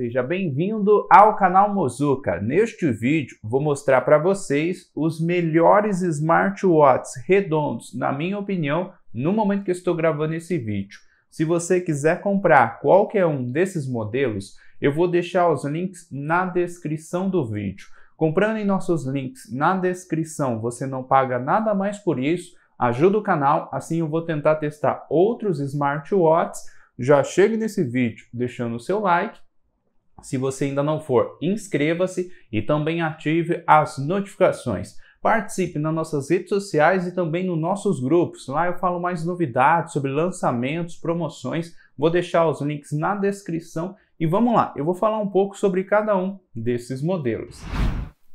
Seja bem-vindo ao canal Mozuka. Neste vídeo vou mostrar para vocês os melhores smartwatches redondos, na minha opinião, no momento que estou gravando esse vídeo. Se você quiser comprar qualquer um desses modelos, eu vou deixar os links na descrição do vídeo. Comprando em nossos links na descrição, você não paga nada mais por isso. Ajuda o canal, assim eu vou tentar testar outros smartwatches. Já chegue nesse vídeo deixando o seu like se você ainda não for, inscreva-se e também ative as notificações. Participe nas nossas redes sociais e também nos nossos grupos. Lá eu falo mais novidades sobre lançamentos, promoções. Vou deixar os links na descrição e vamos lá. Eu vou falar um pouco sobre cada um desses modelos.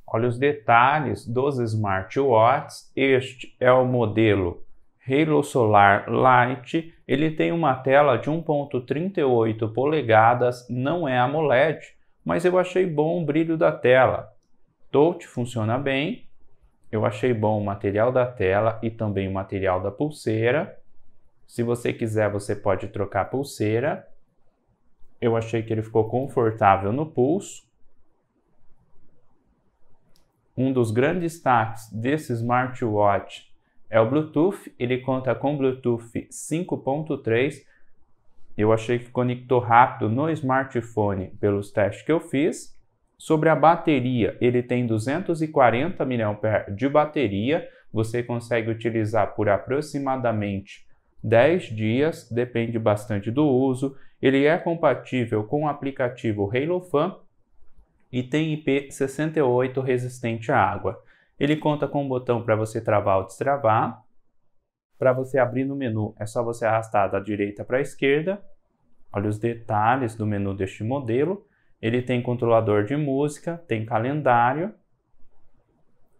Olha os detalhes dos smartwatches. Este é o modelo Halo Solar Lite, ele tem uma tela de 1.38 polegadas, não é AMOLED, mas eu achei bom o brilho da tela. Touch funciona bem, eu achei bom o material da tela e também o material da pulseira. Se você quiser, você pode trocar a pulseira. Eu achei que ele ficou confortável no pulso. Um dos grandes destaques desse smartwatch é o Bluetooth, ele conta com Bluetooth 5.3. Eu achei que conectou rápido no smartphone pelos testes que eu fiz. Sobre a bateria, ele tem 240 mAh de bateria. Você consegue utilizar por aproximadamente 10 dias, depende bastante do uso. Ele é compatível com o aplicativo Halo Fan e tem IP68 resistente à água. Ele conta com um botão para você travar ou destravar. Para você abrir no menu, é só você arrastar da direita para a esquerda. Olha os detalhes do menu deste modelo. Ele tem controlador de música, tem calendário.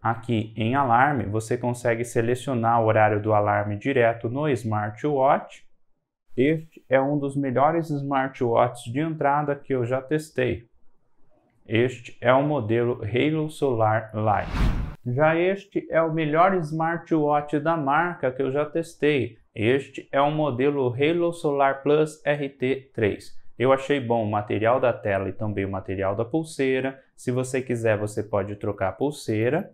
Aqui em alarme, você consegue selecionar o horário do alarme direto no smartwatch. Este é um dos melhores smartwatches de entrada que eu já testei. Este é o modelo Halo Solar Light. Já este é o melhor smartwatch da marca que eu já testei. Este é o modelo Halo Solar Plus RT3. Eu achei bom o material da tela e também o material da pulseira. Se você quiser, você pode trocar a pulseira.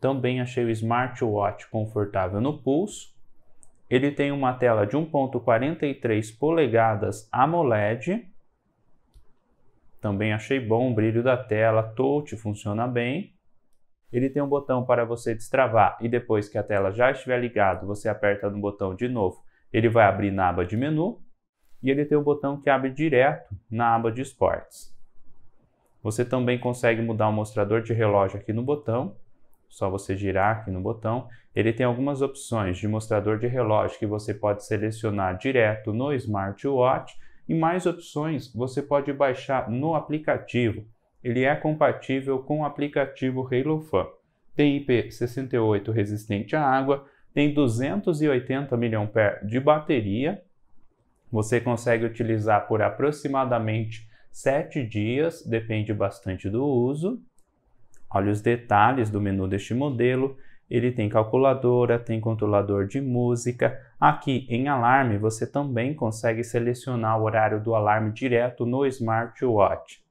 Também achei o smartwatch confortável no pulso. Ele tem uma tela de 1.43 polegadas AMOLED. Também achei bom o brilho da tela, touch funciona bem ele tem um botão para você destravar e depois que a tela já estiver ligada, você aperta no botão de novo, ele vai abrir na aba de menu e ele tem um botão que abre direto na aba de esportes. Você também consegue mudar o mostrador de relógio aqui no botão, só você girar aqui no botão. Ele tem algumas opções de mostrador de relógio que você pode selecionar direto no smartwatch e mais opções você pode baixar no aplicativo ele é compatível com o aplicativo HaloFan. Tem IP68 resistente à água, tem 280 mAh de bateria. Você consegue utilizar por aproximadamente 7 dias, depende bastante do uso. Olha os detalhes do menu deste modelo. Ele tem calculadora, tem controlador de música. Aqui em alarme você também consegue selecionar o horário do alarme direto no smartwatch.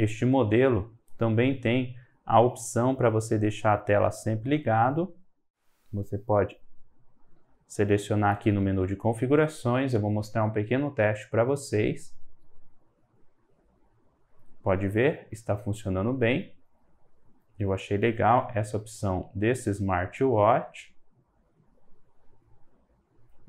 Este modelo também tem a opção para você deixar a tela sempre ligado. Você pode selecionar aqui no menu de configurações, eu vou mostrar um pequeno teste para vocês. Pode ver, está funcionando bem. Eu achei legal essa opção desse smartwatch.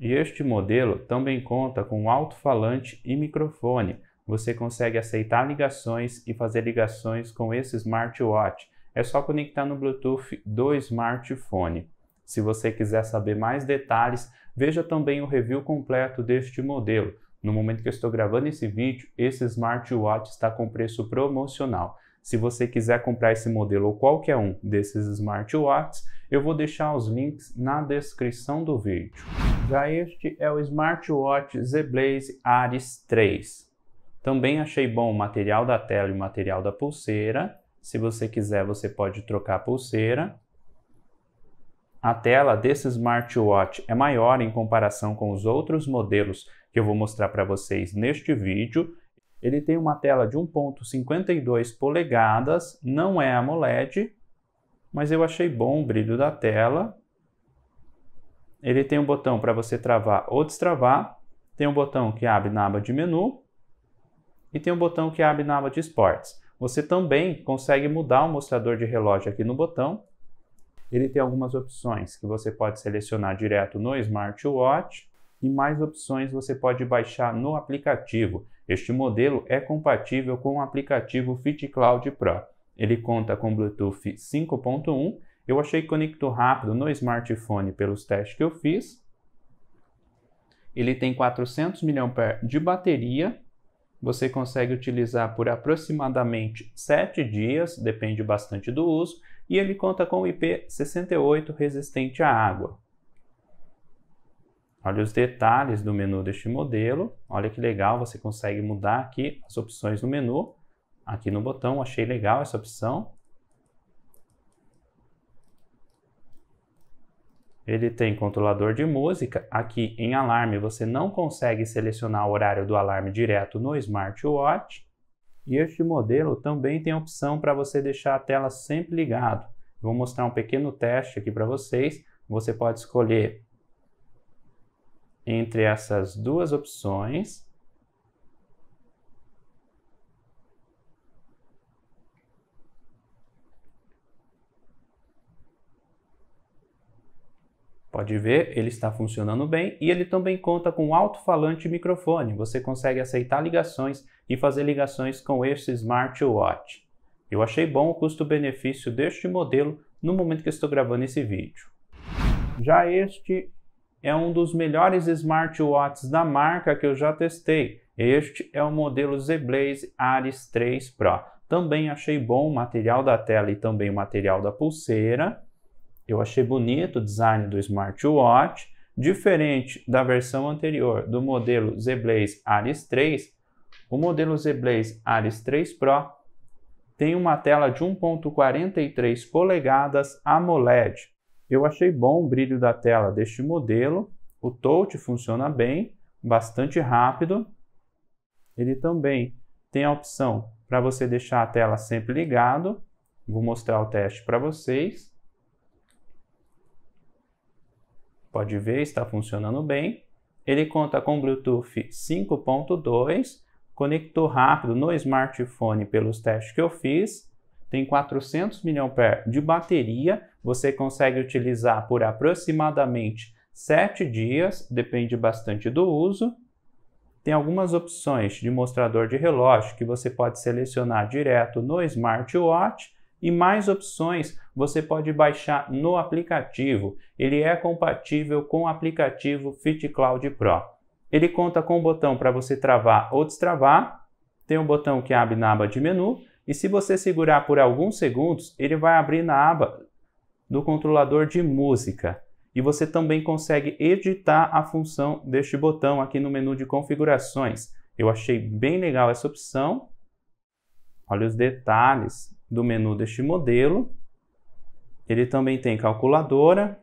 E este modelo também conta com alto-falante e microfone, você consegue aceitar ligações e fazer ligações com esse smartwatch. É só conectar no Bluetooth do smartphone. Se você quiser saber mais detalhes, veja também o review completo deste modelo. No momento que eu estou gravando esse vídeo, esse smartwatch está com preço promocional. Se você quiser comprar esse modelo ou qualquer um desses smartwatches, eu vou deixar os links na descrição do vídeo. Já este é o smartwatch Z Blaze Ares 3. Também achei bom o material da tela e o material da pulseira. Se você quiser, você pode trocar a pulseira. A tela desse smartwatch é maior em comparação com os outros modelos que eu vou mostrar para vocês neste vídeo. Ele tem uma tela de 1.52 polegadas, não é AMOLED, mas eu achei bom o brilho da tela. Ele tem um botão para você travar ou destravar, tem um botão que abre na aba de menu e tem um botão que abre na aba de esportes. Você também consegue mudar o mostrador de relógio aqui no botão. Ele tem algumas opções que você pode selecionar direto no smartwatch e mais opções você pode baixar no aplicativo. Este modelo é compatível com o aplicativo Fit Cloud Pro. Ele conta com Bluetooth 5.1. Eu achei que conecto rápido no smartphone pelos testes que eu fiz. Ele tem 400 mAh de bateria você consegue utilizar por aproximadamente 7 dias, depende bastante do uso, e ele conta com o IP68 resistente à água. Olha os detalhes do menu deste modelo. Olha que legal, você consegue mudar aqui as opções no menu. Aqui no botão, achei legal essa opção. Ele tem controlador de música. Aqui em alarme você não consegue selecionar o horário do alarme direto no smartwatch. E este modelo também tem a opção para você deixar a tela sempre ligado. Vou mostrar um pequeno teste aqui para vocês. Você pode escolher entre essas duas opções Pode ver, ele está funcionando bem e ele também conta com alto-falante e microfone. Você consegue aceitar ligações e fazer ligações com este smartwatch. Eu achei bom o custo-benefício deste modelo no momento que estou gravando esse vídeo. Já este é um dos melhores smartwatches da marca que eu já testei. Este é o modelo Z-Blaze Ares 3 Pro. Também achei bom o material da tela e também o material da pulseira. Eu achei bonito o design do smartwatch, diferente da versão anterior do modelo ZBlaze Ares 3. O modelo ZBlaze Ares 3 Pro tem uma tela de 1.43 polegadas AMOLED. Eu achei bom o brilho da tela deste modelo, o touch funciona bem, bastante rápido. Ele também tem a opção para você deixar a tela sempre ligado. Vou mostrar o teste para vocês. pode ver, está funcionando bem. Ele conta com Bluetooth 5.2, conector rápido no smartphone pelos testes que eu fiz. Tem 400 mAh de bateria, você consegue utilizar por aproximadamente 7 dias, depende bastante do uso. Tem algumas opções de mostrador de relógio que você pode selecionar direto no smartwatch e mais opções você pode baixar no aplicativo. Ele é compatível com o aplicativo Fit Cloud Pro. Ele conta com o um botão para você travar ou destravar, tem um botão que abre na aba de menu e se você segurar por alguns segundos, ele vai abrir na aba do controlador de música. E você também consegue editar a função deste botão aqui no menu de configurações. Eu achei bem legal essa opção. Olha os detalhes, do menu deste modelo. Ele também tem calculadora,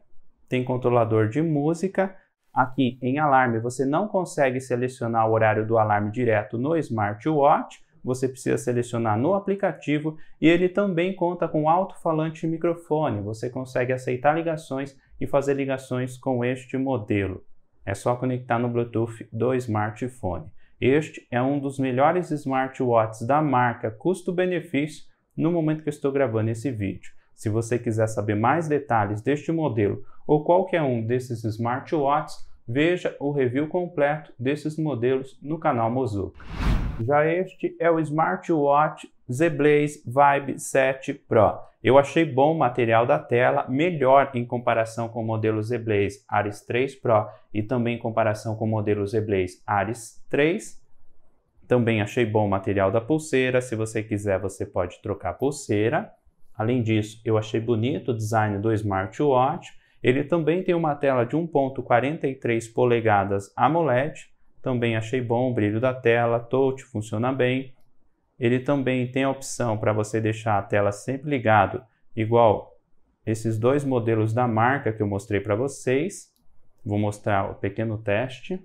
tem controlador de música. Aqui em alarme você não consegue selecionar o horário do alarme direto no smartwatch, você precisa selecionar no aplicativo e ele também conta com alto-falante e microfone. Você consegue aceitar ligações e fazer ligações com este modelo. É só conectar no Bluetooth do smartphone. Este é um dos melhores smartwatches da marca custo-benefício no momento que eu estou gravando esse vídeo. Se você quiser saber mais detalhes deste modelo ou qualquer um desses smartwatches, veja o review completo desses modelos no canal Mozuka. Já este é o smartwatch ZBlaze Vibe 7 Pro. Eu achei bom o material da tela, melhor em comparação com o modelo ZBlaze Ares 3 Pro e também em comparação com o modelo ZBlaze Ares 3 também achei bom o material da pulseira, se você quiser você pode trocar a pulseira. Além disso, eu achei bonito o design do smartwatch. Ele também tem uma tela de 1.43 polegadas AMOLED. Também achei bom o brilho da tela, touch funciona bem. Ele também tem a opção para você deixar a tela sempre ligado, igual esses dois modelos da marca que eu mostrei para vocês. Vou mostrar o pequeno teste.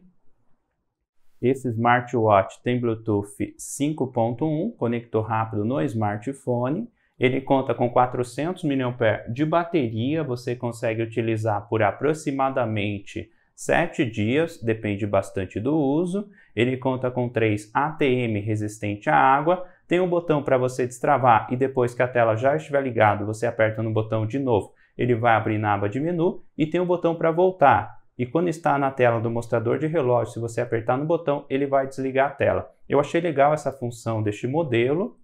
Esse smartwatch tem Bluetooth 5.1, conector rápido no smartphone. Ele conta com 400 mAh de bateria, você consegue utilizar por aproximadamente 7 dias, depende bastante do uso. Ele conta com 3 ATM resistente à água, tem um botão para você destravar e depois que a tela já estiver ligada, você aperta no botão de novo, ele vai abrir na aba de menu e tem um botão para voltar e quando está na tela do mostrador de relógio, se você apertar no botão, ele vai desligar a tela. Eu achei legal essa função deste modelo.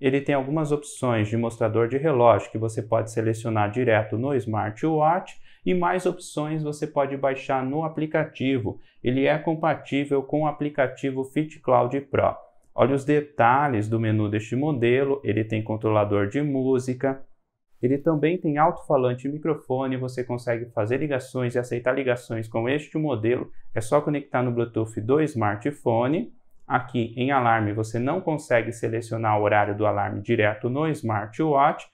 Ele tem algumas opções de mostrador de relógio que você pode selecionar direto no smartwatch e mais opções você pode baixar no aplicativo. Ele é compatível com o aplicativo Fit Cloud Pro. Olha os detalhes do menu deste modelo, ele tem controlador de música, ele também tem alto-falante e microfone, você consegue fazer ligações e aceitar ligações com este modelo. É só conectar no Bluetooth do smartphone. Aqui em alarme você não consegue selecionar o horário do alarme direto no smartwatch.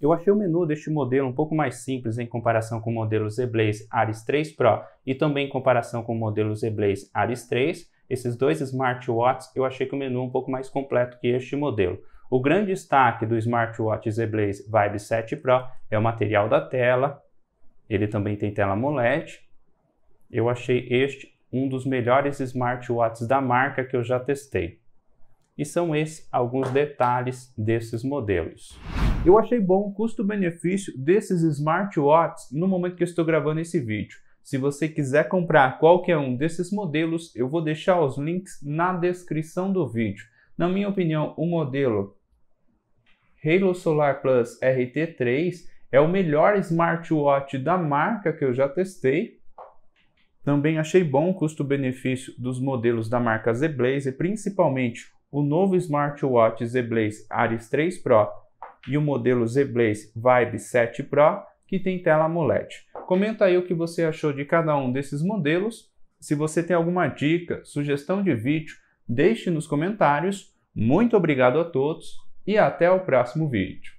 Eu achei o menu deste modelo um pouco mais simples em comparação com o modelo Zeblaze Ares 3 Pro e também em comparação com o modelo Zeblaze Ares 3. Esses dois smartwatches eu achei que o menu é um pouco mais completo que este modelo. O grande destaque do smartwatch Zeblaze Vibe 7 Pro é o material da tela. Ele também tem tela AMOLED. Eu achei este um dos melhores smartwatches da marca que eu já testei. E são esses alguns detalhes desses modelos. Eu achei bom o custo-benefício desses smartwatches no momento que eu estou gravando esse vídeo. Se você quiser comprar qualquer um desses modelos, eu vou deixar os links na descrição do vídeo. Na minha opinião, o modelo Halo Solar Plus RT3 é o melhor smartwatch da marca que eu já testei. Também achei bom o custo-benefício dos modelos da marca Z Blaze, principalmente o novo smartwatch Z Blaze Ares 3 Pro e o modelo Z Blaze Vibe 7 Pro, que tem tela AMOLED. Comenta aí o que você achou de cada um desses modelos. Se você tem alguma dica, sugestão de vídeo Deixe nos comentários. Muito obrigado a todos e até o próximo vídeo.